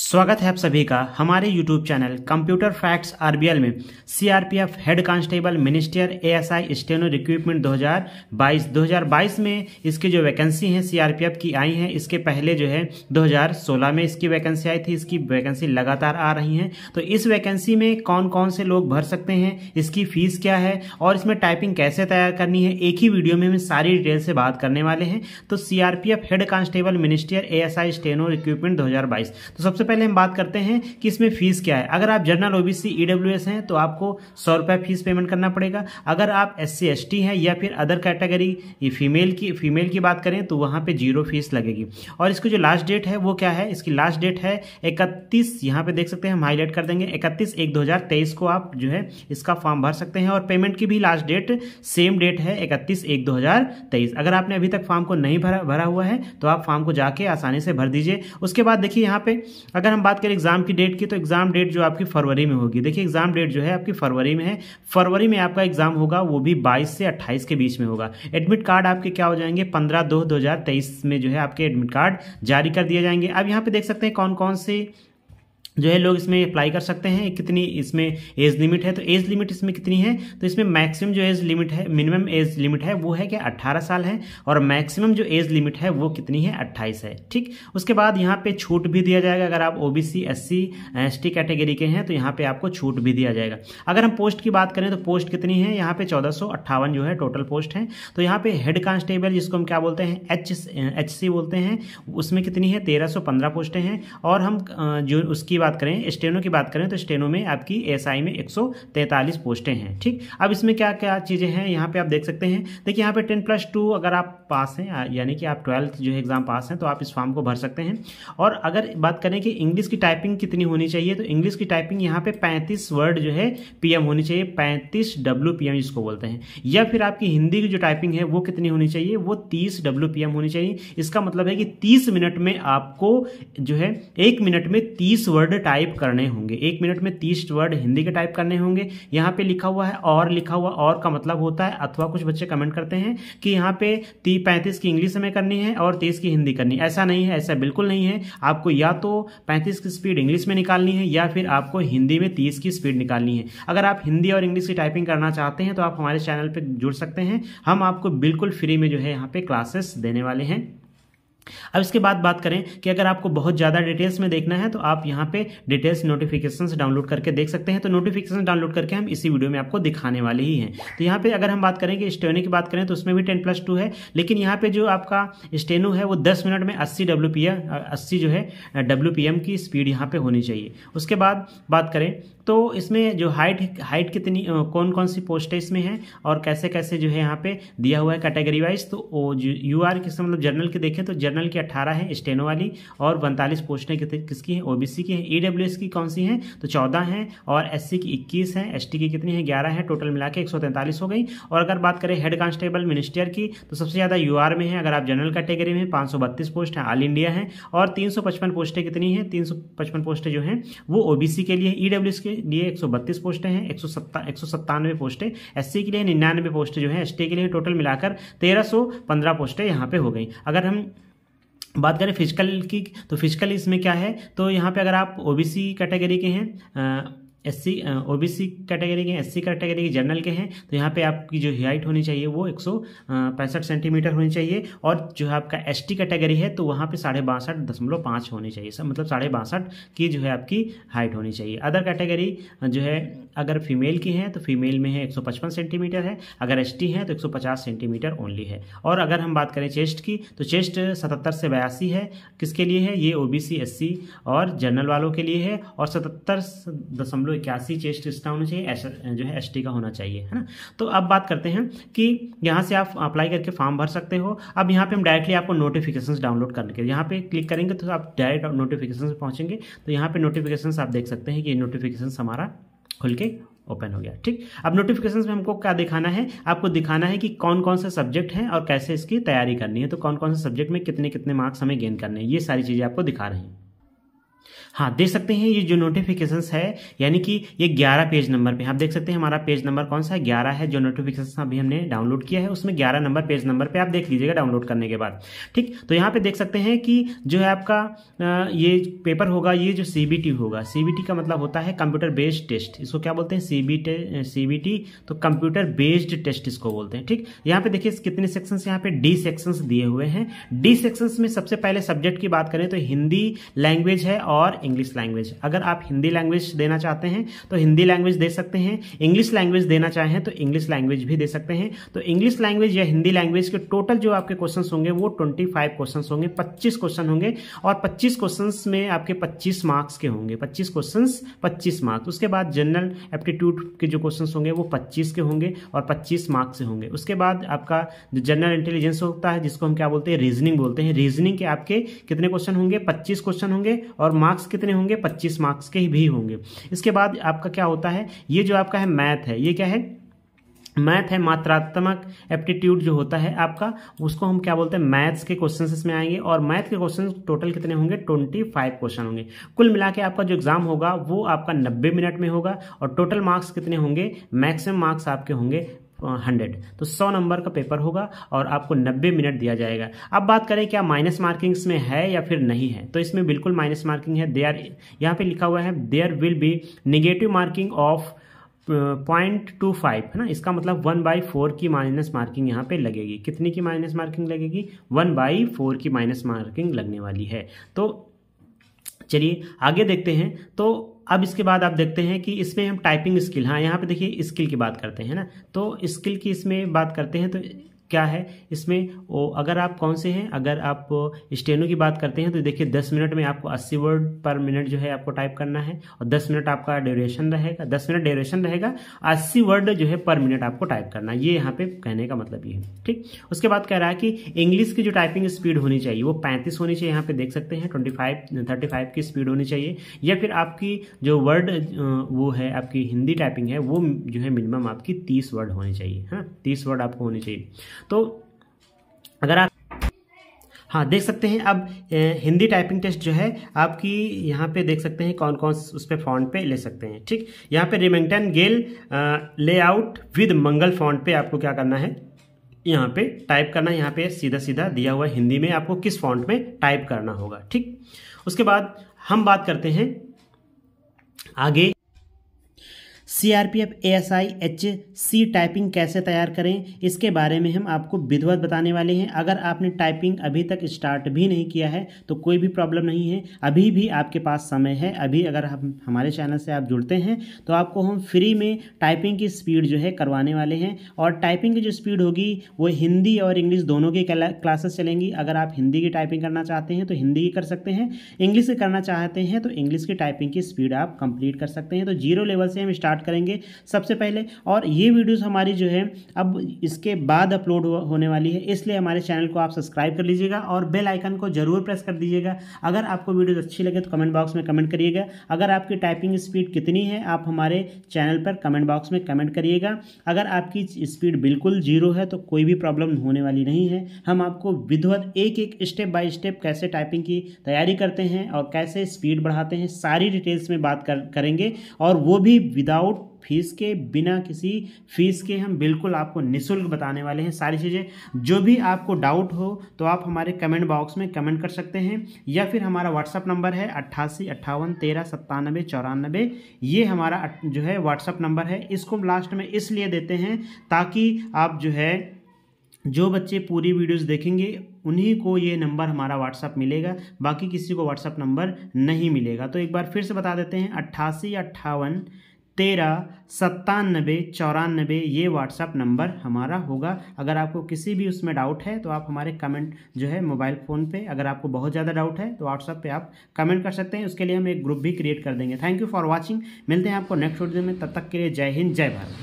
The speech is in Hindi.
स्वागत है आप सभी का हमारे YouTube channel computer facts RBL में CRPF head constable minister ASI steno recruitment 2022 2022 में इसकी जो वैकेंसी है सीआरपीएफ की आई है इसके पहले जो है 2016 में इसकी वैकेंसी आई थी इसकी वैकेंसी लगातार आ रही है तो इस वैकेंसी में कौन कौन से लोग भर सकते हैं इसकी फीस क्या है और इसमें टाइपिंग कैसे तैयार करनी है एक ही वीडियो में हम सारी डिटेल से बात करने वाले हैं तो CRPF head constable minister ASI steno recruitment 2022 तो सबसे सबसे पहले हम बात करते हैं कि इसमें फीस क्या है अगर आप जनरल ओबीसी ईडब्ल्यूएस हैं तो आपको सौ रुपये फीस पेमेंट करना पड़ेगा अगर आप एस सी एस हैं या फिर अदर कैटेगरी फीमेल की फीमेल की बात करें तो वहाँ पे जीरो फीस लगेगी और इसकी जो लास्ट डेट है वो क्या है इसकी लास्ट डेट है इकतीस यहाँ पर देख सकते हैं हम हाईलाइट कर देंगे इकतीस एक दो को आप जो है इसका फॉर्म भर सकते हैं और पेमेंट की भी लास्ट डेट सेम डेट है इकतीस एक दो अगर आपने अभी तक फॉर्म को नहीं भरा भरा हुआ है तो आप फॉर्म को जाके आसानी से भर दीजिए उसके बाद देखिए यहाँ पे अगर हम बात करें एग्ज़ाम की डेट की तो एग्ज़ाम डेट जो आपकी फरवरी में होगी देखिए एग्ज़ाम डेट जो है आपकी फरवरी में है फरवरी में आपका एग्ज़ाम होगा वो भी बाईस से 28 के बीच में होगा एडमिट कार्ड आपके क्या हो जाएंगे पंद्रह दो दो में जो है आपके एडमिट कार्ड जारी कर दिए जाएंगे अब यहाँ पे देख सकते हैं कौन कौन से जो है लोग इसमें अप्लाई कर सकते हैं कितनी इसमें एज लिमिट है तो एज लिमिट इसमें कितनी है तो इसमें मैक्सिमम जो एज लिमिट है मिनिमम एज लिमिट है वो है कि 18 साल है और मैक्सिमम जो एज लिमिट है वो कितनी है 28 है ठीक उसके बाद यहाँ पे छूट भी दिया जाएगा अगर आप O B C S C S T category के हैं तो यहाँ पे आपको छूट भी दिया जाएगा अगर हम पोस्ट की बात करें तो पोस्ट कितनी है यहाँ पे चौदह जो है टोटल पोस्ट है तो यहाँ पे हेड कांस्टेबल जिसको हम क्या बोलते हैं एच एच सी बोलते हैं उसमें कितनी है तेरह पोस्टें हैं और हम जो उसकी बात करें स्टेनो की बात करें तो स्टेनो में आपकी एसआई में 143 पोस्टें हैं ठीक अब इसमें क्या क्या चीज़ें हैं यहाँ पे आप देख सकते हैं देखिए यहाँ पे 10 प्लस टू अगर आप पास हैं यानी कि आप ट्वेल्थ जो है एग्ज़ाम पास हैं तो आप इस फॉर्म को भर सकते हैं और अगर बात करें कि इंग्लिश की टाइपिंग कितनी होनी चाहिए तो इंग्लिश की टाइपिंग यहाँ पे पैंतीस वर्ड जो है पीएम होनी चाहिए पैंतीस डब्ल्यू पी जिसको बोलते हैं या फिर आपकी हिंदी की जो टाइपिंग है वो कितनी होनी चाहिए वो तीस डब्ल्यू होनी चाहिए इसका मतलब है कि तीस मिनट में आपको जो है एक मिनट में तीस वर्ड वर्ड टाइप करने होंगे एक मिनट में तीस वर्ड हिंदी के टाइप करने होंगे यहाँ पे लिखा हुआ है और लिखा हुआ और का मतलब होता है अथवा कुछ बच्चे कमेंट करते हैं कि यहाँ पे ती पैंतीस की इंग्लिश में करनी है और तीस की हिंदी करनी है ऐसा नहीं है ऐसा बिल्कुल नहीं है आपको या तो पैंतीस की स्पीड इंग्लिश में निकालनी है या फिर आपको हिंदी में तीस की स्पीड निकालनी है अगर आप हिंदी और इंग्लिश की टाइपिंग करना चाहते हैं तो आप हमारे चैनल पर जुड़ सकते हैं हम आपको बिल्कुल फ्री में जो है यहाँ पे क्लासेस देने वाले हैं अब इसके बाद बात करें कि अगर आपको बहुत ज़्यादा डिटेल्स में देखना है तो आप यहां पे डिटेल्स नोटिफिकेशन डाउनलोड करके देख सकते हैं तो नोटिफिकेशन डाउनलोड करके हम इसी वीडियो में आपको दिखाने वाले ही हैं तो यहां पे अगर हम बात करें कि स्टेनो की बात करें तो उसमें भी टेन प्लस टू है लेकिन यहां पर जो आपका स्टेनो है वो दस मिनट में अस्सी डब्ल्यू पी अस्सी जो है डब्ल्यू पी एम की स्पीड यहाँ पर होनी चाहिए उसके बाद बात करें तो इसमें जो हाइट हाइट कितनी कौन कौन सी पोस्टें इसमें हैं और कैसे कैसे जो है यहाँ पे दिया हुआ है कैटेगरी वाइज तो यू आर किस मतलब जर्नल के देखें तो जनरल की अट्ठारह है स्टेनो वाली और उनतालीस पोस्टें किसकी हैं ओबीसी की हैं ईडब्ल्यू e की कौन सी हैं तो चौदह हैं और एस की इक्कीस हैं एस की कितनी है ग्यारह है टोटल मिला के एक हो गई और अगर बात करें हेड कांस्टेबल मिनिस्टर की तो सबसे ज़्यादा यू में है अगर आप जनरल कैटेगरी में पाँच पोस्ट हैं ऑल इंडिया है और तीन पोस्टें कितनी हैं तीन पोस्टें जो हैं वो सी के लिए एस e के लिए एक पोस्टें हैं एक सौ पोस्टें एस के लिए निन्यानवे पोस्टें जो हैं एस के लिए टोटल मिलाकर तेरह पंद्रह पोस्टें यहाँ पे हो गई अगर हम बात करें फिजिकल की तो फिजिकल इसमें क्या है तो यहाँ पे अगर आप ओबीसी कैटेगरी के हैं S C O B C category के एस सी कैटेगरी के जनरल के हैं तो यहाँ पे आपकी जो हाइट होनी चाहिए वो एक सेंटीमीटर होनी चाहिए और जो है आपका एस टी कैटेगरी है तो वहाँ पे साढ़े बासठ दशमलव पाँच होनी चाहिए सब मतलब साढ़े बासठ की जो है आपकी हाइट होनी चाहिए अदर कैटेगरी जो है अगर फीमेल की है तो फीमेल में है 155 सेंटीमीटर है अगर एस टी है तो 150 सेंटीमीटर ओनली है और अगर हम बात करें चेस्ट की तो चेस्ट 77 से बयासी है किसके लिए है ये ओ बी सी एस सी और जनरल वालों के लिए है और सतहत्तर दशमलव जीरो इक्यासी चेस्ट इसका होना चाहिए एस जो है एस का होना चाहिए है ना तो अब बात करते हैं कि यहाँ से आप अप्लाई करके फॉर्म भर सकते हो अब यहाँ पे हम डायरेक्टली आपको नोटिफिकेशन डाउनलोड करने के यहाँ पे क्लिक करेंगे तो आप डायरेक्ट नोटिफिकेशन पर पहुँचेंगे तो यहाँ पर नोटिफिकेशन आप देख सकते हैं कि नोटिफिकेशन हमारा खुल के ओपन हो गया ठीक अब नोटिफिकेशन में हमको क्या दिखाना है आपको दिखाना है कि कौन कौन से सब्जेक्ट हैं और कैसे इसकी तैयारी करनी है तो कौन कौन से सब्जेक्ट में कितने कितने मार्क्स हमें गेन करने हैं ये सारी चीज़ें आपको दिखा रहे हैं हाँ देख सकते हैं ये जो नोटिफिकेशंस है यानी कि ये 11 पेज नंबर पे आप देख सकते हैं हमारा पेज नंबर कौन सा है 11 है जो नोटिफिकेशन अभी हमने डाउनलोड किया है उसमें 11 नंबर पेज नंबर पे आप देख लीजिएगा डाउनलोड करने के बाद ठीक तो यहाँ पे देख सकते हैं कि जो है आपका ये पेपर होगा ये जो सी होगा सी का मतलब होता है कंप्यूटर बेस्ड टेस्ट इसको क्या बोलते हैं सी सीबीटी तो कंप्यूटर बेस्ड टेस्ट इसको बोलते हैं ठीक यहाँ पे देखिए कितने सेक्शन यहाँ पे डी सेक्शन दिए हुए हैं डी सेक्शन में सबसे पहले सब्जेक्ट की बात करें तो हिंदी लैंग्वेज है और इंग्लिश लैंग्वेज अगर आप हिंदी लैंग्वेज देना चाहते हैं तो हिंदी लैंग्वेज दे सकते हैं इंग्लिश लैंग्वेज देना चाहें तो इंग्लिश लैंग्वेज भी दे सकते हैं तो इंग्लिश लैंग्वेज या हिंदी लैंग्वेज के टोटल जो आपके क्वेश्चन होंगे वो ट्वेंटी फाइव होंगे पच्चीस क्वेश्चन होंगे और पच्चीस क्वेश्चन में आपके पच्चीस मार्क्स के होंगे पच्चीस क्वेश्चन पच्चीस मार्क्स उसके बाद जनरल एप्टीट्यूड के जो क्वेश्चन होंगे वो पच्चीस के होंगे और पच्चीस मार्क्स से होंगे उसके बाद आपका जो जनरल इंटेलिजेंस होता है जिसको हम क्या बोलते हैं रीजनिंग बोलते हैं रीजनिंग के आपके कितने क्वेश्चन होंगे पच्चीस क्वेश्चन होंगे और मार्क्स कितने होंगे पच्चीस मार्क्स के ही भी होंगे इसके बाद आपका क्या होता है ये जो आपका है मैथ है ये क्या है मैथ है मात्रात्मक एप्टीट्यूड जो होता है आपका उसको हम क्या बोलते हैं मैथ्स के क्वेश्चन इसमें आएंगे और मैथ के क्वेश्चन टोटल कितने होंगे ट्वेंटी फाइव क्वेश्चन होंगे कुल मिला के आपका जो एग्जाम होगा वो आपका नब्बे मिनट में होगा और टोटल मार्क्स कितने होंगे मैक्सिमम मार्क्स आपके होंगे हंड्रेड तो सौ नंबर का पेपर होगा और आपको नब्बे मिनट दिया जाएगा अब बात करें क्या माइनस मार्किंग्स में है या फिर नहीं है तो इसमें बिल्कुल माइनस मार्किंग है देयर यहाँ पे लिखा हुआ है there will be negative marking of point two five है ना इसका मतलब वन बाई फोर की माइनस मार्किंग यहाँ पे लगेगी कितने की माइनस मार्किंग लगेगी वन बाई फोर की माइनस मार्किंग लगने वाली है तो चलिए आगे देखते हैं तो अब इसके बाद आप देखते हैं कि इसमें हम टाइपिंग स्किल हाँ यहाँ पे देखिए स्किल की बात करते हैं ना तो स्किल की इसमें बात करते हैं तो क्या है इसमें ओ, अगर आप कौन से हैं अगर आप स्टेनो की बात करते हैं तो देखिए दस मिनट में आपको अस्सी वर्ड पर मिनट जो है आपको टाइप करना है और दस मिनट आपका ड्यूरेशन रहेगा दस मिनट ड्यूरेशन रहेगा अस्सी वर्ड जो है पर मिनट आपको टाइप करना ये यहाँ पे कहने का मतलब ये है ठीक उसके बाद कह रहा है कि इंग्लिश की जो टाइपिंग स्पीड होनी चाहिए वो पैंतीस होनी चाहिए यहाँ पे देख सकते हैं ट्वेंटी फाइव थर्टी फाइव की स्पीड होनी चाहिए या फिर आपकी जो वर्ड वो है आपकी हिंदी टाइपिंग है वो जो है मिनिमम आपकी तीस वर्ड होनी चाहिए है ना तीस वर्ड आपको होनी चाहिए तो अगर आप हाँ देख सकते हैं अब हिंदी टाइपिंग टेस्ट जो है आपकी यहाँ पे देख सकते हैं कौन कौन उस पर फॉन्ट पे ले सकते हैं ठीक यहाँ पे Remington Gail layout with Mangal font पे आपको क्या करना है यहाँ पे टाइप करना यहाँ पे सीधा सीधा दिया हुआ हिंदी में आपको किस फॉन्ट में टाइप करना होगा ठीक उसके बाद हम बात करते हैं आगे CRPF I H C typing कैसे तैयार करें इसके बारे में हम आपको विधिवत बताने वाले हैं अगर आपने टाइपिंग अभी तक स्टार्ट भी नहीं किया है तो कोई भी प्रॉब्लम नहीं है अभी भी आपके पास समय है अभी अगर हम हमारे चैनल से आप जुड़ते हैं तो आपको हम फ्री में टाइपिंग की स्पीड जो है करवाने वाले हैं और टाइपिंग की जो स्पीड होगी वो हिंदी और इंग्लिश दोनों की क्लासेस चलेंगी अगर आप हिंदी की टाइपिंग करना चाहते हैं तो हिंदी की कर सकते हैं इंग्लिश की करना चाहते हैं तो इंग्लिश की टाइपिंग की स्पीड आप कंप्लीट कर सकते हैं तो जीरो लेवल से हम स्टार्ट स्टार्ट करेंगे सबसे पहले और ये वीडियोज़ हमारी जो है अब इसके बाद अपलोड होने वाली है इसलिए हमारे चैनल को आप सब्सक्राइब कर लीजिएगा और बेल आइकन को ज़रूर प्रेस कर दीजिएगा अगर आपको वीडियोज़ अच्छी लगे तो कमेंट बॉक्स में कमेंट करिएगा अगर आपकी टाइपिंग स्पीड कितनी है आप हमारे चैनल पर कमेंट बॉक्स में कमेंट करिएगा अगर आपकी स्पीड बिल्कुल जीरो है तो कोई भी प्रॉब्लम होने वाली नहीं है हम आपको विधिवत एक एक स्टेप बाय स्टेप कैसे टाइपिंग की तैयारी करते हैं और कैसे स्पीड बढ़ाते हैं सारी डिटेल्स में बात कर, करेंगे और वो भी विदाउट विदाउट फीस के बिना किसी फीस के हम बिल्कुल आपको निःशुल्क बताने वाले हैं सारी चीज़ें जो भी आपको डाउट हो तो आप हमारे कमेंट बॉक्स में कमेंट कर सकते हैं या फिर हमारा व्हाट्सअप नंबर है अट्ठासी अट्ठावन तेरह सत्तानबे चौरानबे ये हमारा जो है व्हाट्सअप नंबर है इसको हम लास्ट में इसलिए देते हैं ताकि आप जो है जो बच्चे पूरी वीडियोस देखेंगे उन्हीं को ये नंबर हमारा व्हाट्सअप मिलेगा बाकी किसी को व्हाट्सअप नंबर नहीं मिलेगा तो एक बार फिर से बता देते हैं अट्ठासी अट्ठावन तेरह सत्तानबे चौरानबे ये व्हाट्सअप नंबर हमारा होगा अगर आपको किसी भी उसमें डाउट है तो आप हमारे कमेंट जो है मोबाइल फ़ोन पे अगर आपको बहुत ज़्यादा डाउट है तो व्हाट्सअप पे आप कमेंट कर सकते हैं उसके लिए हम एक ग्रुप भी क्रिएट कर देंगे थैंक यू फॉर वॉचिंग मिलते हैं आपको नेक्स्ट वीडियो में तब तक के लिए जय हिंद जय भारत